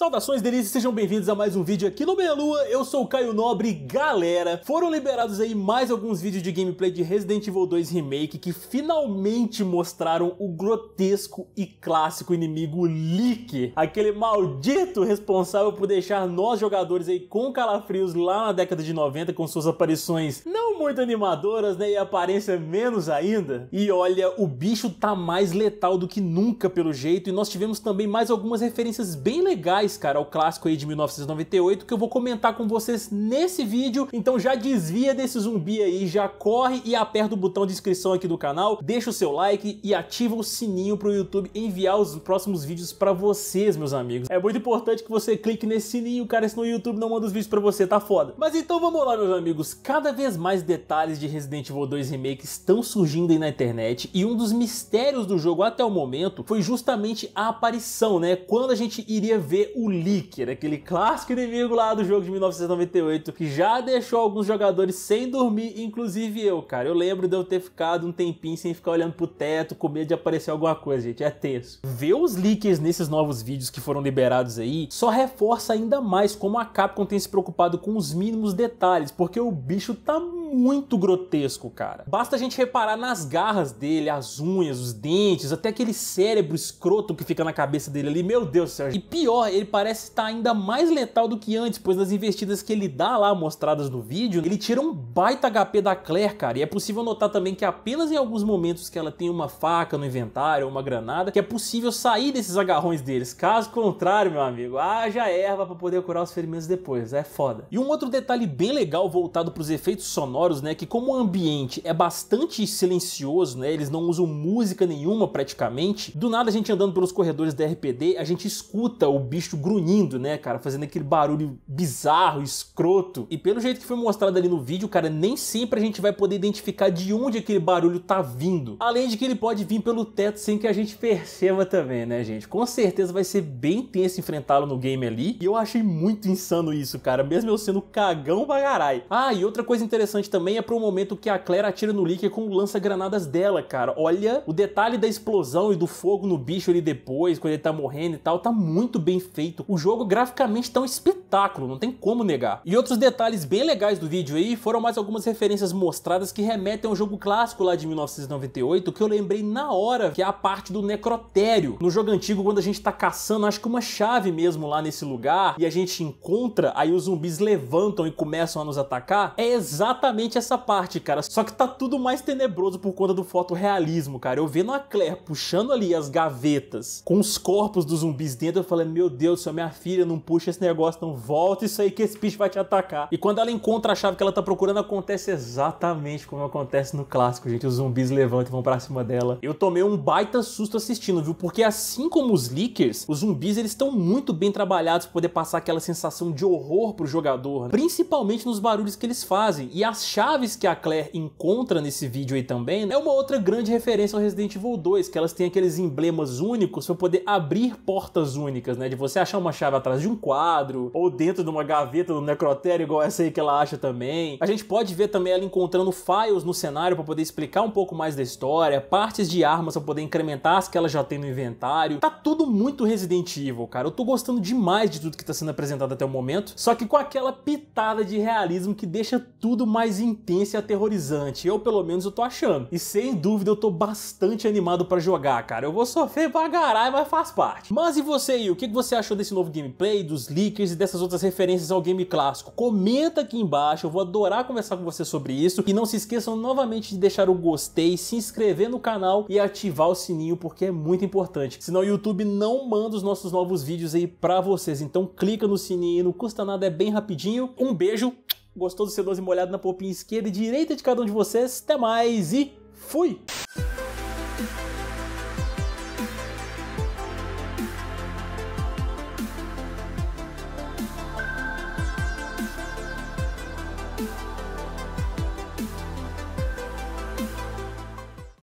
Saudações delícias, sejam bem-vindos a mais um vídeo aqui no Meia Lua, eu sou o Caio Nobre, galera, foram liberados aí mais alguns vídeos de gameplay de Resident Evil 2 Remake que finalmente mostraram o grotesco e clássico inimigo Lick, aquele maldito responsável por deixar nós jogadores aí com calafrios lá na década de 90 com suas aparições não muito animadoras, né, e aparência menos ainda. E olha, o bicho tá mais letal do que nunca pelo jeito e nós tivemos também mais algumas referências bem legais mais, cara, ao clássico aí de 1998 que eu vou comentar com vocês nesse vídeo. Então já desvia desse zumbi aí, já corre e aperta o botão de inscrição aqui do canal, deixa o seu like e ativa o sininho para o YouTube enviar os próximos vídeos para vocês, meus amigos. É muito importante que você clique nesse sininho, cara, senão o YouTube não manda os vídeos para você, tá foda. Mas então vamos lá, meus amigos. Cada vez mais detalhes de Resident Evil 2 Remake estão surgindo aí na internet e um dos mistérios do jogo até o momento foi justamente a aparição, né? Quando a gente iria ver o Licker, aquele clássico inimigo lá do jogo de 1998, que já deixou alguns jogadores sem dormir, inclusive eu, cara. Eu lembro de eu ter ficado um tempinho sem ficar olhando pro teto, com medo de aparecer alguma coisa, gente. É tenso. Ver os Lickers nesses novos vídeos que foram liberados aí só reforça ainda mais como a Capcom tem se preocupado com os mínimos detalhes, porque o bicho tá muito grotesco, cara. Basta a gente reparar nas garras dele, as unhas, os dentes, até aquele cérebro escroto que fica na cabeça dele ali. Meu Deus sérgio E pior, ele parece estar ainda mais letal do que antes, pois nas investidas que ele dá lá mostradas no vídeo, ele tira um baita HP da Claire, cara. E é possível notar também que apenas em alguns momentos que ela tem uma faca no inventário ou uma granada, que é possível sair desses agarrões deles. Caso contrário, meu amigo, haja erva para poder curar os ferimentos depois. É foda. E um outro detalhe bem legal voltado para os efeitos sonoros sonoros, né, que como o ambiente é bastante silencioso, né, eles não usam música nenhuma praticamente, do nada a gente andando pelos corredores da RPD, a gente escuta o bicho grunhindo, né, cara, fazendo aquele barulho bizarro, escroto. E pelo jeito que foi mostrado ali no vídeo, cara, nem sempre a gente vai poder identificar de onde aquele barulho tá vindo. Além de que ele pode vir pelo teto sem que a gente perceba também, né, gente? Com certeza vai ser bem tenso enfrentá-lo no game ali. E eu achei muito insano isso, cara, mesmo eu sendo cagão pra caralho. Ah, e outra coisa interessante também é pro momento que a Claire atira no Licker com o lança-granadas dela, cara. Olha o detalhe da explosão e do fogo no bicho ali depois, quando ele tá morrendo e tal, tá muito bem feito. O jogo graficamente tá um espetáculo, não tem como negar. E outros detalhes bem legais do vídeo aí foram mais algumas referências mostradas que remetem ao jogo clássico lá de 1998, que eu lembrei na hora, que é a parte do necrotério. No jogo antigo, quando a gente tá caçando, acho que uma chave mesmo lá nesse lugar, e a gente encontra, aí os zumbis levantam e começam a nos atacar, é exatamente essa parte, cara. Só que tá tudo mais tenebroso por conta do fotorrealismo, cara. Eu vendo a Claire puxando ali as gavetas com os corpos dos zumbis dentro, eu falei, meu Deus, se minha filha não puxa esse negócio, não volta isso aí que esse bicho vai te atacar. E quando ela encontra a chave que ela tá procurando, acontece exatamente como acontece no clássico, gente. Os zumbis levantam e vão pra cima dela. Eu tomei um baita susto assistindo, viu? Porque assim como os leakers, os zumbis eles estão muito bem trabalhados pra poder passar aquela sensação de horror pro jogador, né? principalmente nos barulhos que eles fazem. E as chaves que a Claire encontra nesse vídeo aí também né, é uma outra grande referência ao Resident Evil 2, que elas têm aqueles emblemas únicos para poder abrir portas únicas, né? De você achar uma chave atrás de um quadro, ou dentro de uma gaveta do necrotério, igual essa aí que ela acha também. A gente pode ver também ela encontrando files no cenário para poder explicar um pouco mais da história, partes de armas para poder incrementar as que ela já tem no inventário. Tá tudo muito Resident Evil, cara. Eu tô gostando demais de tudo que tá sendo apresentado até o momento, só que com aquela pitada de realismo que deixa tudo mais intensa e aterrorizante. Eu, pelo menos, eu tô achando. E sem dúvida, eu tô bastante animado pra jogar, cara. Eu vou sofrer pra caralho, mas faz parte. Mas e você aí? O que você achou desse novo gameplay, dos leakers e dessas outras referências ao game clássico? Comenta aqui embaixo, eu vou adorar conversar com você sobre isso. E não se esqueçam novamente de deixar o gostei, se inscrever no canal e ativar o sininho, porque é muito importante. Senão o YouTube não manda os nossos novos vídeos aí pra vocês. Então clica no sininho, não custa nada, é bem rapidinho. Um beijo! Gostou do c molhado na popinha esquerda e direita de cada um de vocês? Até mais e fui!